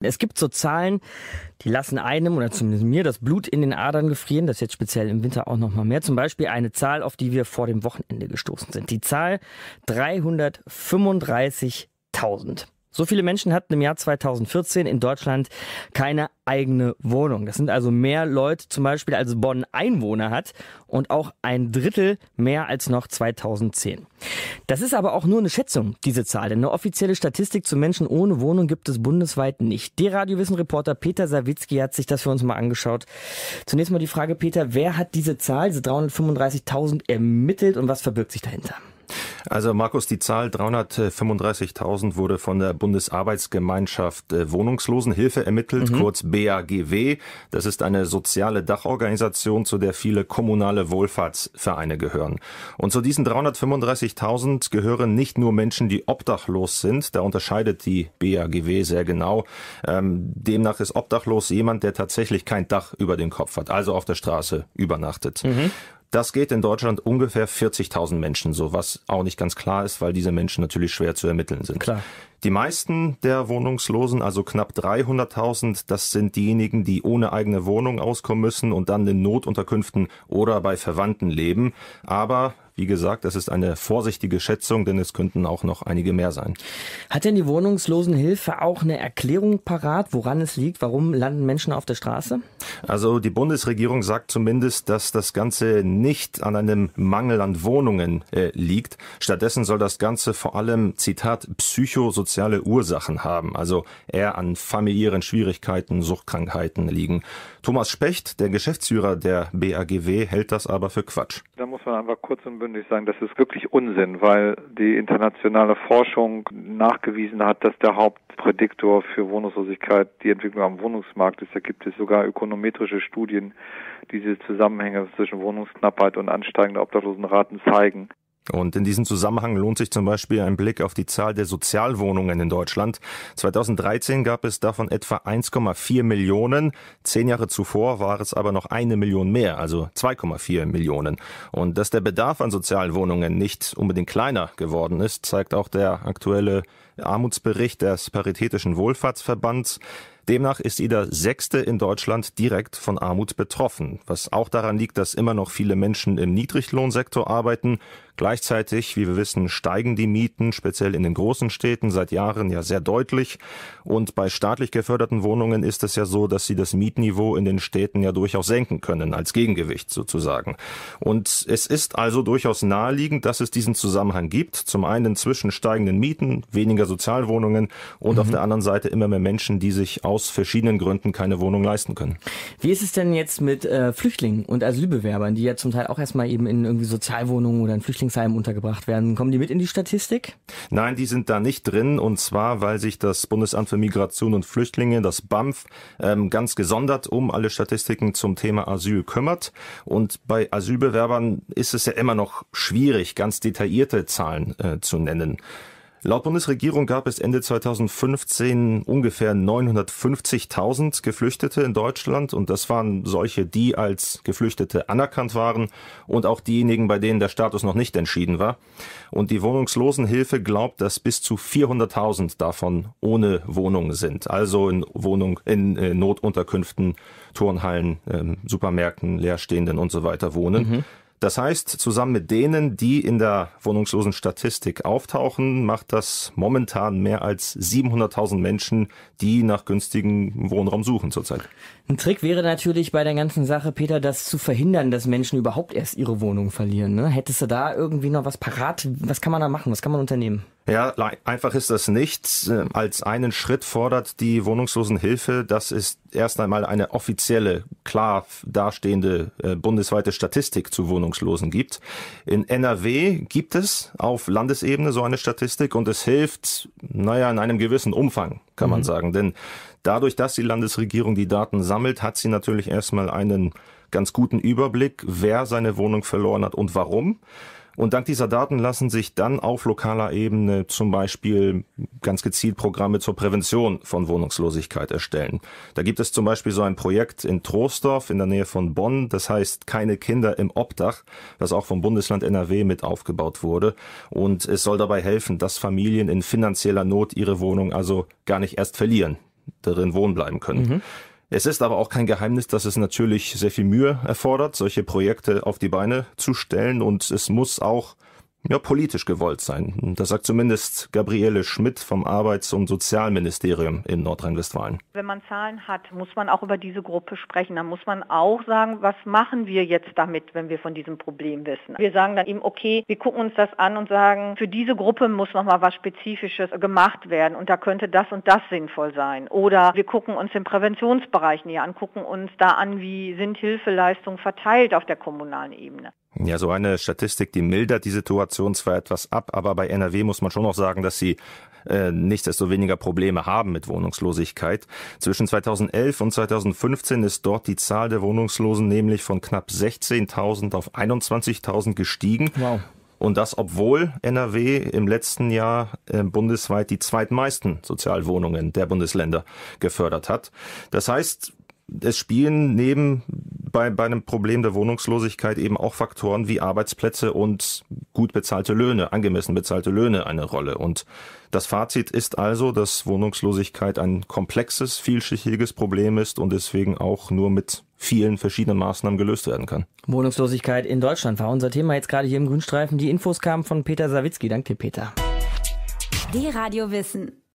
Es gibt so Zahlen, die lassen einem oder zumindest mir das Blut in den Adern gefrieren. Das ist jetzt speziell im Winter auch noch mal mehr. Zum Beispiel eine Zahl, auf die wir vor dem Wochenende gestoßen sind. Die Zahl 335.000. So viele Menschen hatten im Jahr 2014 in Deutschland keine eigene Wohnung. Das sind also mehr Leute zum Beispiel als Bonn Einwohner hat und auch ein Drittel mehr als noch 2010. Das ist aber auch nur eine Schätzung, diese Zahl, denn eine offizielle Statistik zu Menschen ohne Wohnung gibt es bundesweit nicht. Der Radiowissen-Reporter Peter Sawicki hat sich das für uns mal angeschaut. Zunächst mal die Frage, Peter, wer hat diese Zahl, diese 335.000 ermittelt und was verbirgt sich dahinter? Also Markus, die Zahl 335.000 wurde von der Bundesarbeitsgemeinschaft äh, Wohnungslosenhilfe ermittelt, mhm. kurz BAGW. Das ist eine soziale Dachorganisation, zu der viele kommunale Wohlfahrtsvereine gehören. Und zu diesen 335.000 gehören nicht nur Menschen, die obdachlos sind. Da unterscheidet die BAGW sehr genau. Ähm, demnach ist obdachlos jemand, der tatsächlich kein Dach über den Kopf hat, also auf der Straße übernachtet. Mhm. Das geht in Deutschland ungefähr 40.000 Menschen so, was auch nicht ganz klar ist, weil diese Menschen natürlich schwer zu ermitteln sind. Klar. Die meisten der Wohnungslosen, also knapp 300.000, das sind diejenigen, die ohne eigene Wohnung auskommen müssen und dann in Notunterkünften oder bei Verwandten leben. Aber wie gesagt, das ist eine vorsichtige Schätzung, denn es könnten auch noch einige mehr sein. Hat denn die Wohnungslosenhilfe auch eine Erklärung parat, woran es liegt? Warum landen Menschen auf der Straße? Also die Bundesregierung sagt zumindest, dass das Ganze nicht an einem Mangel an Wohnungen äh, liegt. Stattdessen soll das Ganze vor allem, Zitat, psychosoziale Ursachen haben. Also eher an familiären Schwierigkeiten, Suchtkrankheiten liegen. Thomas Specht, der Geschäftsführer der BAGW, hält das aber für Quatsch. Da muss man einfach kurz und persönlich sagen, das ist wirklich Unsinn, weil die internationale Forschung nachgewiesen hat, dass der Hauptprädiktor für Wohnungslosigkeit die Entwicklung am Wohnungsmarkt ist. Da gibt es sogar ökonometrische Studien, die diese Zusammenhänge zwischen Wohnungsknappheit und ansteigender Obdachlosenraten zeigen. Und in diesem Zusammenhang lohnt sich zum Beispiel ein Blick auf die Zahl der Sozialwohnungen in Deutschland. 2013 gab es davon etwa 1,4 Millionen. Zehn Jahre zuvor war es aber noch eine Million mehr, also 2,4 Millionen. Und dass der Bedarf an Sozialwohnungen nicht unbedingt kleiner geworden ist, zeigt auch der aktuelle Armutsbericht des Paritätischen Wohlfahrtsverbands. Demnach ist jeder Sechste in Deutschland direkt von Armut betroffen, was auch daran liegt, dass immer noch viele Menschen im Niedriglohnsektor arbeiten. Gleichzeitig, wie wir wissen, steigen die Mieten, speziell in den großen Städten, seit Jahren ja sehr deutlich. Und bei staatlich geförderten Wohnungen ist es ja so, dass sie das Mietniveau in den Städten ja durchaus senken können, als Gegengewicht sozusagen. Und es ist also durchaus naheliegend, dass es diesen Zusammenhang gibt. Zum einen zwischen steigenden Mieten, weniger Sozialwohnungen und mhm. auf der anderen Seite immer mehr Menschen, die sich aus aus verschiedenen Gründen keine Wohnung leisten können. Wie ist es denn jetzt mit äh, Flüchtlingen und Asylbewerbern, die ja zum Teil auch erstmal eben in irgendwie Sozialwohnungen oder in Flüchtlingsheimen untergebracht werden? Kommen die mit in die Statistik? Nein, die sind da nicht drin und zwar, weil sich das Bundesamt für Migration und Flüchtlinge, das BAMF, ähm, ganz gesondert um alle Statistiken zum Thema Asyl kümmert. Und bei Asylbewerbern ist es ja immer noch schwierig, ganz detaillierte Zahlen äh, zu nennen. Laut Bundesregierung gab es Ende 2015 ungefähr 950.000 Geflüchtete in Deutschland und das waren solche, die als Geflüchtete anerkannt waren und auch diejenigen, bei denen der Status noch nicht entschieden war. Und die Wohnungslosenhilfe glaubt, dass bis zu 400.000 davon ohne Wohnung sind, also in Wohnung in äh, Notunterkünften, Turnhallen, ähm, Supermärkten, leerstehenden und so weiter wohnen. Mhm. Das heißt, zusammen mit denen, die in der wohnungslosen Statistik auftauchen, macht das momentan mehr als 700.000 Menschen, die nach günstigen Wohnraum suchen zurzeit. Ein Trick wäre natürlich bei der ganzen Sache, Peter, das zu verhindern, dass Menschen überhaupt erst ihre Wohnung verlieren. Ne? Hättest du da irgendwie noch was parat? Was kann man da machen? Was kann man unternehmen? Ja, einfach ist das nicht. Ähm, als einen Schritt fordert die Wohnungslosenhilfe, das ist erst einmal eine offizielle, klar dastehende äh, bundesweite Statistik zu Wohnungslosen gibt. In NRW gibt es auf Landesebene so eine Statistik und es hilft, naja, in einem gewissen Umfang, kann mhm. man sagen. Denn dadurch, dass die Landesregierung die Daten sammelt, hat sie natürlich erstmal einen ganz guten Überblick, wer seine Wohnung verloren hat und warum. Und dank dieser Daten lassen sich dann auf lokaler Ebene zum Beispiel ganz gezielt Programme zur Prävention von Wohnungslosigkeit erstellen. Da gibt es zum Beispiel so ein Projekt in Troisdorf in der Nähe von Bonn, das heißt Keine Kinder im Obdach, das auch vom Bundesland NRW mit aufgebaut wurde. Und es soll dabei helfen, dass Familien in finanzieller Not ihre Wohnung also gar nicht erst verlieren, darin wohnen bleiben können. Mhm. Es ist aber auch kein Geheimnis, dass es natürlich sehr viel Mühe erfordert, solche Projekte auf die Beine zu stellen und es muss auch ja, politisch gewollt sein. Das sagt zumindest Gabriele Schmidt vom Arbeits- und Sozialministerium in Nordrhein-Westfalen. Wenn man Zahlen hat, muss man auch über diese Gruppe sprechen. Dann muss man auch sagen, was machen wir jetzt damit, wenn wir von diesem Problem wissen. Wir sagen dann eben, okay, wir gucken uns das an und sagen, für diese Gruppe muss nochmal was Spezifisches gemacht werden und da könnte das und das sinnvoll sein. Oder wir gucken uns den Präventionsbereich näher an, gucken uns da an, wie sind Hilfeleistungen verteilt auf der kommunalen Ebene. Ja, so eine Statistik, die mildert die Situation zwar etwas ab, aber bei NRW muss man schon noch sagen, dass sie äh, nichtsdestoweniger Probleme haben mit Wohnungslosigkeit. Zwischen 2011 und 2015 ist dort die Zahl der Wohnungslosen nämlich von knapp 16.000 auf 21.000 gestiegen. Wow. Und das, obwohl NRW im letzten Jahr äh, bundesweit die zweitmeisten Sozialwohnungen der Bundesländer gefördert hat. Das heißt, es spielen neben bei, bei einem Problem der Wohnungslosigkeit eben auch Faktoren wie Arbeitsplätze und gut bezahlte Löhne, angemessen bezahlte Löhne eine Rolle. Und das Fazit ist also, dass Wohnungslosigkeit ein komplexes, vielschichtiges Problem ist und deswegen auch nur mit vielen verschiedenen Maßnahmen gelöst werden kann. Wohnungslosigkeit in Deutschland war unser Thema jetzt gerade hier im Grünstreifen. Die Infos kamen von Peter Sawicki. Danke Peter. Die Radio Wissen.